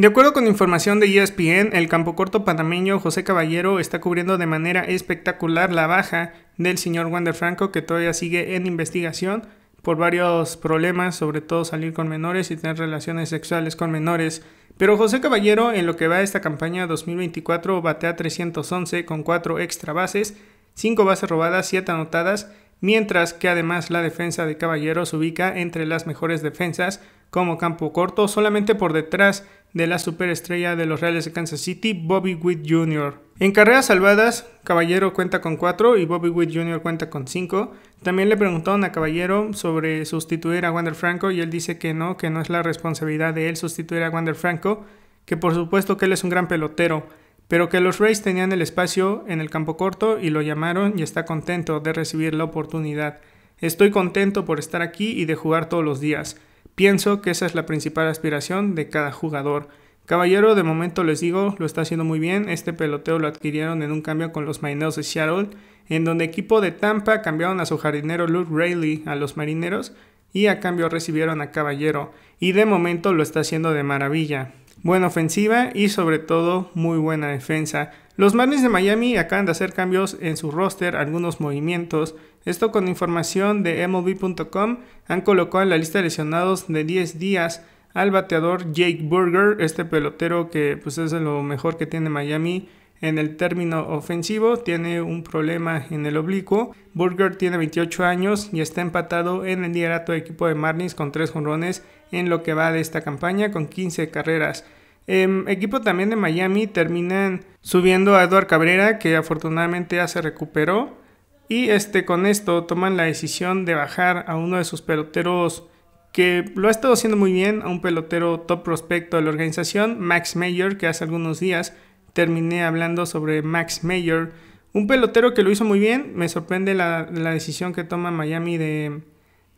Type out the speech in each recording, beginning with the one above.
De acuerdo con información de ESPN, el campo corto panameño José Caballero está cubriendo de manera espectacular la baja del señor Wander Franco, que todavía sigue en investigación por varios problemas, sobre todo salir con menores y tener relaciones sexuales con menores. Pero José Caballero, en lo que va a esta campaña 2024, batea 311 con 4 extra bases, 5 bases robadas, 7 anotadas, mientras que además la defensa de Caballero se ubica entre las mejores defensas como campo corto, solamente por detrás de la superestrella de los Reales de Kansas City, Bobby Witt Jr. En carreras salvadas, Caballero cuenta con 4 y Bobby Witt Jr. cuenta con 5. También le preguntaron a Caballero sobre sustituir a Wander Franco y él dice que no, que no es la responsabilidad de él sustituir a Wander Franco, que por supuesto que él es un gran pelotero, pero que los Rays tenían el espacio en el campo corto y lo llamaron y está contento de recibir la oportunidad. Estoy contento por estar aquí y de jugar todos los días. Pienso que esa es la principal aspiración de cada jugador. Caballero, de momento les digo, lo está haciendo muy bien. Este peloteo lo adquirieron en un cambio con los Marineros de Seattle, en donde equipo de Tampa cambiaron a su jardinero Luke Rayleigh a los Marineros y a cambio recibieron a Caballero. Y de momento lo está haciendo de maravilla. Buena ofensiva y sobre todo muy buena defensa. Los Marlins de Miami acaban de hacer cambios en su roster, algunos movimientos esto con información de MLB.com han colocado en la lista de lesionados de 10 días al bateador Jake Burger, este pelotero que pues es lo mejor que tiene Miami en el término ofensivo, tiene un problema en el oblicuo. Burger tiene 28 años y está empatado en el liderato de equipo de Marlins con 3 jonrones en lo que va de esta campaña con 15 carreras. Em, equipo también de Miami terminan subiendo a Eduard Cabrera que afortunadamente ya se recuperó y este, con esto toman la decisión de bajar a uno de sus peloteros que lo ha estado haciendo muy bien, a un pelotero top prospecto de la organización, Max Mayer, que hace algunos días terminé hablando sobre Max Mayer, un pelotero que lo hizo muy bien, me sorprende la, decisión que toma Miami de,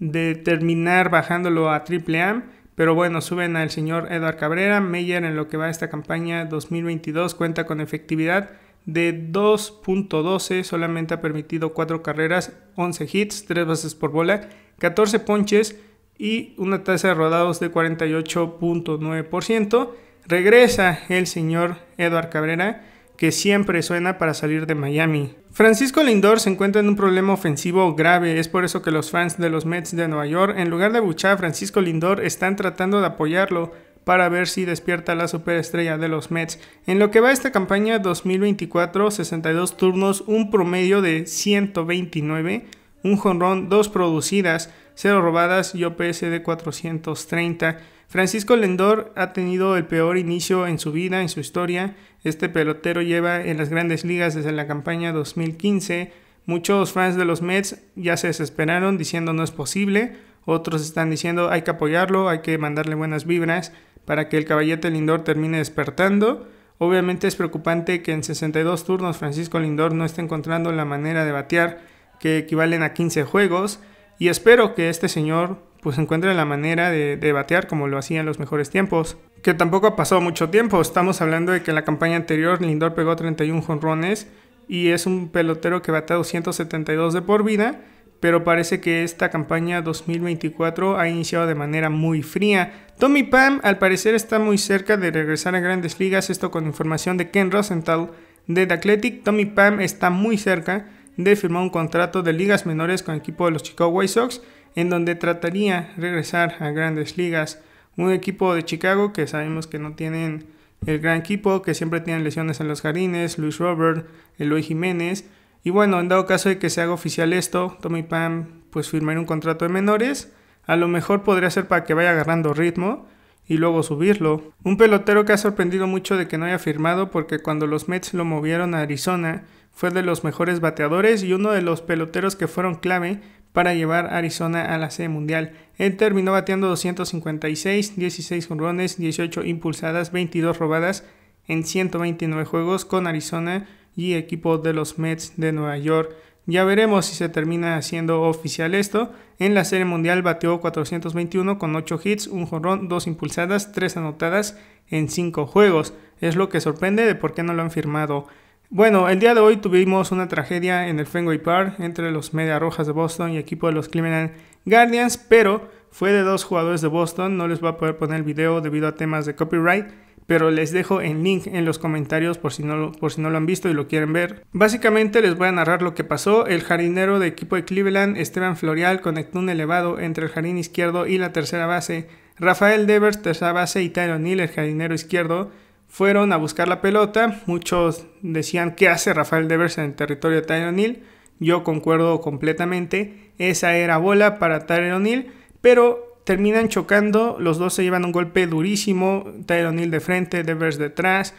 de terminar bajándolo a triple A. pero bueno, suben al señor Edward Cabrera, Mayer en lo que va esta campaña 2022 cuenta con efectividad de 2.12, solamente ha permitido 4 carreras, 11 hits, 3 bases por bola, 14 ponches y una tasa de rodados de 48.9%. Regresa el señor Edward Cabrera, que siempre suena para salir de Miami. Francisco Lindor se encuentra en un problema ofensivo grave, es por eso que los fans de los Mets de Nueva York, en lugar de buchar a Francisco Lindor, están tratando de apoyarlo para ver si despierta la superestrella de los Mets. En lo que va esta campaña 2024, 62 turnos, un promedio de 129, un jonrón, dos producidas, cero robadas y OPS de 430. Francisco Lendor ha tenido el peor inicio en su vida, en su historia. Este pelotero lleva en las grandes ligas desde la campaña 2015. Muchos fans de los Mets ya se desesperaron diciendo no es posible. Otros están diciendo hay que apoyarlo, hay que mandarle buenas vibras para que el caballete Lindor termine despertando. Obviamente es preocupante que en 62 turnos Francisco Lindor no esté encontrando la manera de batear que equivalen a 15 juegos y espero que este señor pues encuentre la manera de, batear como lo hacía en los mejores tiempos. Que tampoco ha pasado mucho tiempo, estamos hablando de que en la campaña anterior Lindor pegó 31 jonrones y es un pelotero que batea 272 de por vida pero parece que esta campaña 2024 ha iniciado de manera muy fría. Tommy Pam al parecer está muy cerca de regresar a grandes ligas, esto con información de Ken Rosenthal de The Athletic. Tommy Pam está muy cerca de firmar un contrato de ligas menores con el equipo de los Chicago White Sox, en donde trataría regresar a grandes ligas. Un equipo de Chicago que sabemos que no tienen el gran equipo, que siempre tienen lesiones en los jardines, Luis Robert, Eloy Jiménez, y bueno, en dado caso de que se haga oficial esto, Tommy Pam pues firmar un contrato de menores. A lo mejor podría ser para que vaya agarrando ritmo y luego subirlo. Un pelotero que ha sorprendido mucho de que no haya firmado porque cuando los Mets lo movieron a Arizona fue de los mejores bateadores y uno de los peloteros que fueron clave para llevar a Arizona a la sede mundial. Él terminó bateando 256, 16 jonrones, 18 impulsadas, 22 robadas en 129 juegos con Arizona y equipo de los Mets de Nueva York. Ya veremos si se termina haciendo oficial esto. En la Serie Mundial bateó 421 con 8 hits, un jorrón, 2 impulsadas, 3 anotadas en 5 juegos. Es lo que sorprende de por qué no lo han firmado. Bueno, el día de hoy tuvimos una tragedia en el Fenway Park entre los Media Rojas de Boston y equipo de los Cleveland Guardians, pero fue de dos jugadores de Boston, no les voy a poder poner el video debido a temas de copyright pero les dejo el link en los comentarios por si no, por si no lo han visto y lo quieren ver. Básicamente les voy a narrar lo que pasó. El jardinero de equipo de Cleveland, Esteban Florial, conectó un elevado entre el jardín izquierdo y la tercera base. Rafael Devers, tercera base, y Tyron Neal, el jardinero izquierdo, fueron a buscar la pelota. Muchos decían, ¿qué hace Rafael Devers en el territorio de Tyron Neal? Yo concuerdo completamente. Esa era bola para Tyron Neal, pero Terminan chocando, los dos se llevan un golpe durísimo, Tyler O'Neill de frente, Devers detrás,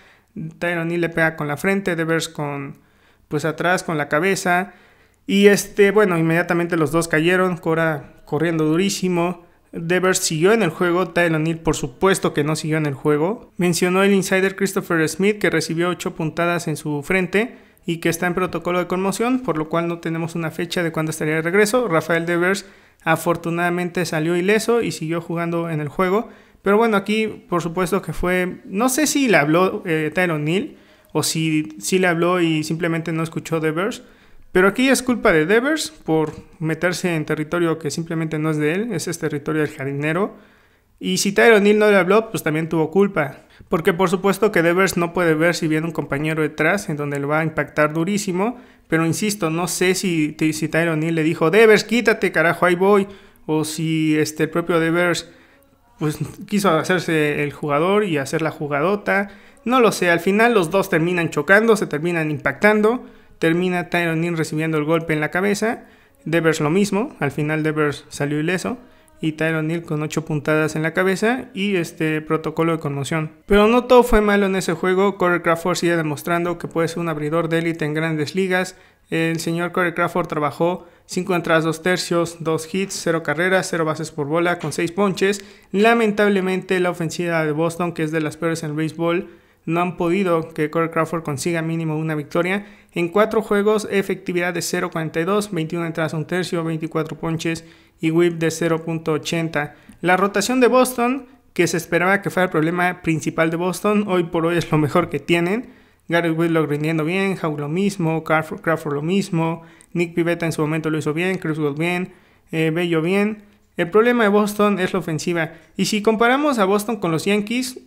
Tyler O'Neill le pega con la frente, Devers con pues atrás con la cabeza y este, bueno, inmediatamente los dos cayeron, Cora corriendo durísimo. Devers siguió en el juego, Tyler O'Neill, por supuesto que no siguió en el juego. Mencionó el insider Christopher Smith que recibió 8 puntadas en su frente y que está en protocolo de conmoción, por lo cual no tenemos una fecha de cuándo estaría de regreso. Rafael Devers Afortunadamente salió ileso y siguió jugando en el juego. Pero bueno, aquí por supuesto que fue, no sé si le habló eh, Tyron Neal o si, si le habló y simplemente no escuchó Devers. Pero aquí es culpa de Devers por meterse en territorio que simplemente no es de él, ese es este territorio del jardinero. Y si Tyron no le habló, pues también tuvo culpa. Porque por supuesto que Devers no puede ver si viene un compañero detrás en donde le va a impactar durísimo. Pero insisto, no sé si, si le dijo, Devers, quítate, carajo, ahí voy. O si este, el propio Devers pues, quiso hacerse el jugador y hacer la jugadota. No lo sé, al final los dos terminan chocando, se terminan impactando. Termina Tyron Neal recibiendo el golpe en la cabeza. Devers lo mismo, al final Devers salió ileso y Tyron Neal con 8 puntadas en la cabeza y este protocolo de conmoción. Pero no todo fue malo en ese juego, Corey Crawford sigue demostrando que puede ser un abridor de élite en grandes ligas. El señor Corey Crawford trabajó 5 entradas, 2 tercios, 2 hits, 0 carreras, 0 bases por bola con 6 ponches. Lamentablemente la ofensiva de Boston, que es de las peores en el béisbol, no han podido que Corey Crawford consiga mínimo una victoria. En 4 juegos, efectividad de 0.42, 21 entradas, 1 tercio, 24 ponches y whip de 0.80. La rotación de Boston, que se esperaba que fuera el problema principal de Boston, hoy por hoy es lo mejor que tienen. Garrett Whitlock rindiendo bien, Howe lo mismo, Crawford, lo mismo, Nick Pivetta en su momento lo hizo bien, Chris bien, eh, Bello bien. El problema de Boston es la ofensiva. Y si comparamos a Boston con los Yankees,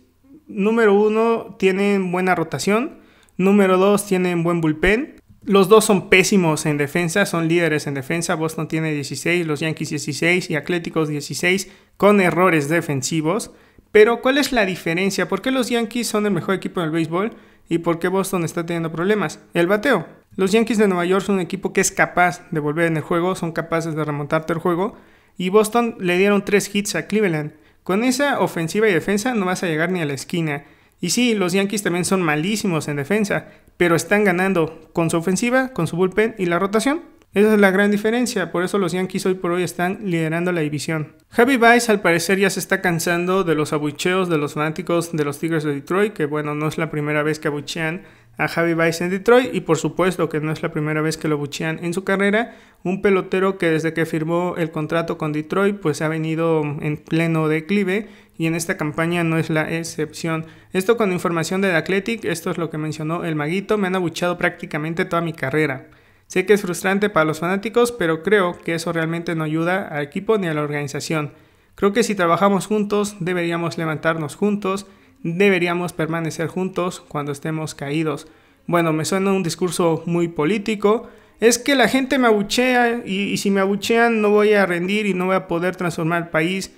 número uno tienen buena rotación, número dos tienen buen bullpen, los dos son pésimos en defensa, son líderes en defensa. Boston tiene 16, los Yankees 16 y Atléticos 16 con errores defensivos. Pero ¿cuál es la diferencia? ¿Por qué los Yankees son el mejor equipo del béisbol y por qué Boston está teniendo problemas? El bateo. Los Yankees de Nueva York son un equipo que es capaz de volver en el juego, son capaces de remontarte el juego y Boston le dieron tres hits a Cleveland. Con esa ofensiva y defensa no vas a llegar ni a la esquina. Y sí, los Yankees también son malísimos en defensa, pero están ganando con su ofensiva, con su bullpen y la rotación. Esa es la gran diferencia, por eso los Yankees hoy por hoy están liderando la división. Javi Baez al parecer ya se está cansando de los abucheos de los fanáticos de los Tigres de Detroit, que bueno, no es la primera vez que abuchean a Javi Baez en Detroit y por supuesto que no es la primera vez que lo abuchean en su carrera, un pelotero que desde que firmó el contrato con Detroit pues ha venido en pleno declive y en esta campaña no es la excepción. Esto con información del Athletic, esto es lo que mencionó el maguito, me han abuchado prácticamente toda mi carrera. Sé que es frustrante para los fanáticos, pero creo que eso realmente no ayuda al equipo ni a la organización. Creo que si trabajamos juntos, deberíamos levantarnos juntos, deberíamos permanecer juntos cuando estemos caídos. Bueno, me suena un discurso muy político. Es que la gente me abuchea y si me abuchean no voy a rendir y no voy a poder transformar el país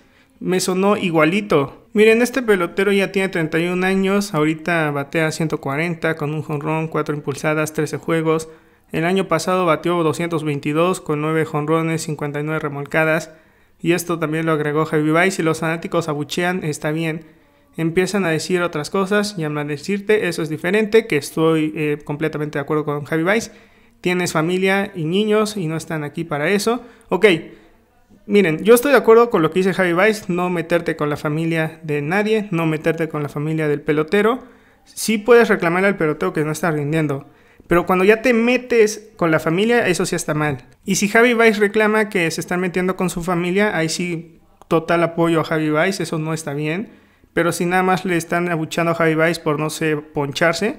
me sonó igualito. Miren, este pelotero ya tiene 31 años, ahorita batea 140 con un jonrón, 4 impulsadas, 13 juegos. El año pasado batió 222 con 9 jonrones, 59 remolcadas. Y esto también lo agregó Javi Vice. y los fanáticos abuchean, está bien. Empiezan a decir otras cosas y a maldecirte, eso es diferente, que estoy eh, completamente de acuerdo con Javi Vice. Tienes familia y niños y no están aquí para eso. Ok. Miren, yo estoy de acuerdo con lo que dice Javi vice no meterte con la familia de nadie, no meterte con la familia del pelotero. Sí puedes reclamar al pelotero que no está rindiendo, pero cuando ya te metes con la familia, eso sí está mal. Y si Javi vice reclama que se está metiendo con su familia, ahí sí total apoyo a Javi vice eso no está bien. Pero si nada más le están abuchando a Javi vice por no sé, poncharse,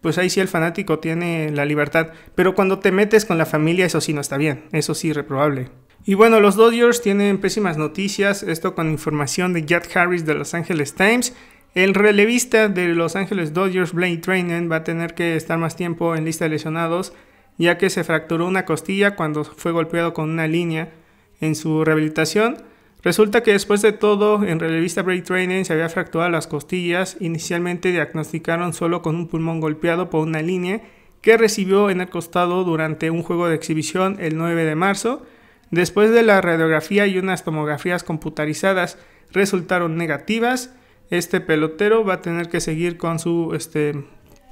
pues ahí sí el fanático tiene la libertad. Pero cuando te metes con la familia, eso sí no está bien, eso sí reprobable. Y bueno, los Dodgers tienen pésimas noticias, esto con información de Jack Harris de Los Angeles Times. El relevista de Los Angeles Dodgers, Blake Trainen, va a tener que estar más tiempo en lista de lesionados, ya que se fracturó una costilla cuando fue golpeado con una línea en su rehabilitación. Resulta que después de todo, en relevista Blake Training se había fracturado las costillas. Inicialmente diagnosticaron solo con un pulmón golpeado por una línea que recibió en el costado durante un juego de exhibición el 9 de marzo. Después de la radiografía y unas tomografías computarizadas resultaron negativas, este pelotero va a tener que seguir con su este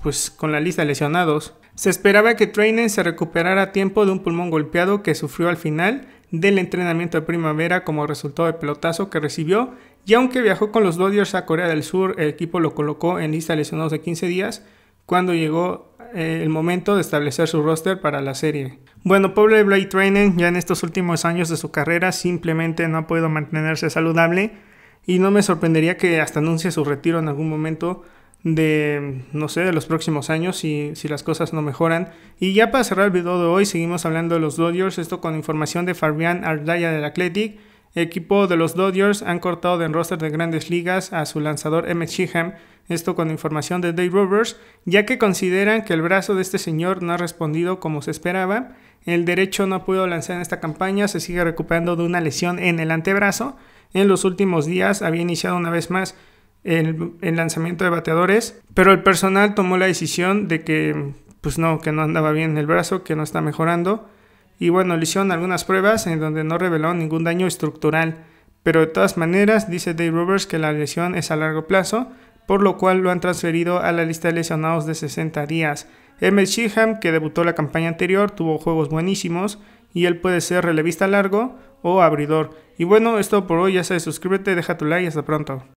pues con la lista de lesionados. Se esperaba que Trainen se recuperara a tiempo de un pulmón golpeado que sufrió al final del entrenamiento de primavera como resultado del pelotazo que recibió y aunque viajó con los Dodgers a Corea del Sur, el equipo lo colocó en lista de lesionados de 15 días cuando llegó eh, el momento de establecer su roster para la serie. Bueno, pobre Blade Training ya en estos últimos años de su carrera simplemente no ha podido mantenerse saludable y no me sorprendería que hasta anuncie su retiro en algún momento de, no sé, de los próximos años si, si las cosas no mejoran. Y ya para cerrar el video de hoy, seguimos hablando de los Dodgers, esto con información de Fabián Ardaya del Athletic equipo de los Dodgers han cortado del roster de grandes ligas a su lanzador Emmett Sheehan, esto con información de Dave Rovers, ya que consideran que el brazo de este señor no ha respondido como se esperaba, el derecho no ha lanzar en esta campaña, se sigue recuperando de una lesión en el antebrazo, en los últimos días había iniciado una vez más el, lanzamiento de bateadores, pero el personal tomó la decisión de que pues no, que no andaba bien el brazo, que no está mejorando y bueno, le hicieron algunas pruebas en donde no reveló ningún daño estructural, pero de todas maneras dice Dave Roberts que la lesión es a largo plazo, por lo cual lo han transferido a la lista de lesionados de 60 días. Emmett Sheehan, que debutó la campaña anterior, tuvo juegos buenísimos y él puede ser relevista largo o abridor. Y bueno, esto por hoy, ya sabes, suscríbete, deja tu like y hasta pronto.